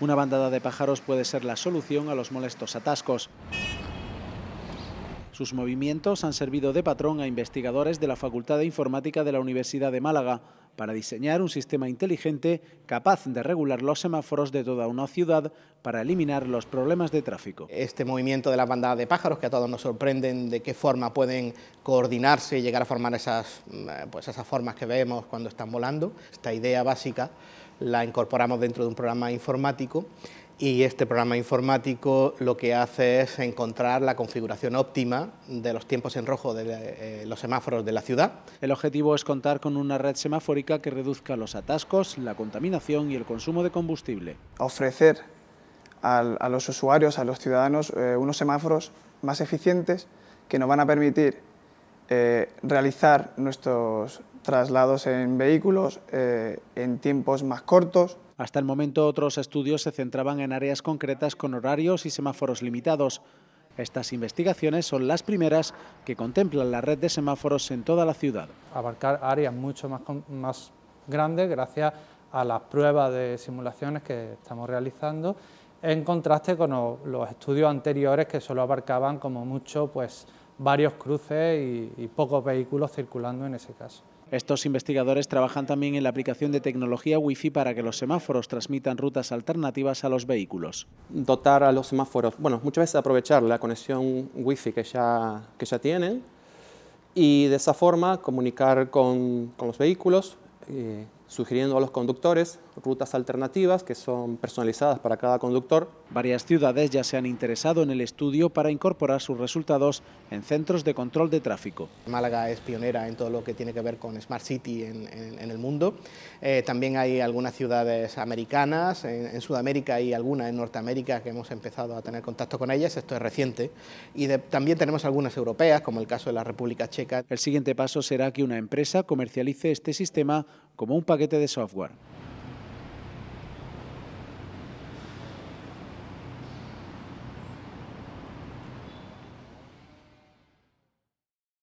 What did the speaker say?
Una bandada de pájaros puede ser la solución a los molestos atascos. Sus movimientos han servido de patrón a investigadores de la Facultad de Informática de la Universidad de Málaga para diseñar un sistema inteligente capaz de regular los semáforos de toda una ciudad para eliminar los problemas de tráfico. Este movimiento de la bandadas de pájaros, que a todos nos sorprenden de qué forma pueden coordinarse y llegar a formar esas, mm, pues esas formas que vemos cuando están volando, esta idea básica la incorporamos dentro de un programa informático y este programa informático lo que hace es encontrar la configuración óptima de los tiempos en rojo de eh, los semáforos de la ciudad. El objetivo es contar con una red semafórica que reduzca los atascos, la contaminación y el consumo de combustible. Ofrecer a los usuarios, a los ciudadanos, eh, unos semáforos más eficientes que nos van a permitir eh, realizar nuestros traslados en vehículos eh, en tiempos más cortos. Hasta el momento otros estudios se centraban en áreas concretas con horarios y semáforos limitados. Estas investigaciones son las primeras que contemplan la red de semáforos en toda la ciudad. Abarcar áreas mucho más, más grandes gracias a las pruebas de simulaciones que estamos realizando, en contraste con los estudios anteriores que solo abarcaban como mucho pues, varios cruces y, pocos vehículos circulando en ese caso. Estos investigadores trabajan también en la aplicación de tecnología Wi-Fi para que los semáforos transmitan rutas alternativas a los vehículos. Dotar a los semáforos, bueno, muchas veces aprovechar la conexión Wi-Fi que ya, que ya tienen y de esa forma comunicar con, los vehículos, eh, sugiriendo a los conductores rutas alternativas que son personalizadas para cada conductor. Varias ciudades ya se han interesado en el estudio para incorporar sus resultados en centros de control de tráfico. Málaga es pionera en todo lo que tiene que ver con Smart City en, el mundo. Eh, también hay algunas ciudades americanas, en, Sudamérica y algunas en Norteamérica que hemos empezado a tener contacto con ellas, esto es reciente. Y también tenemos algunas europeas, como el caso de la República Checa. El siguiente paso será que una empresa comercialice este sistema como un de software.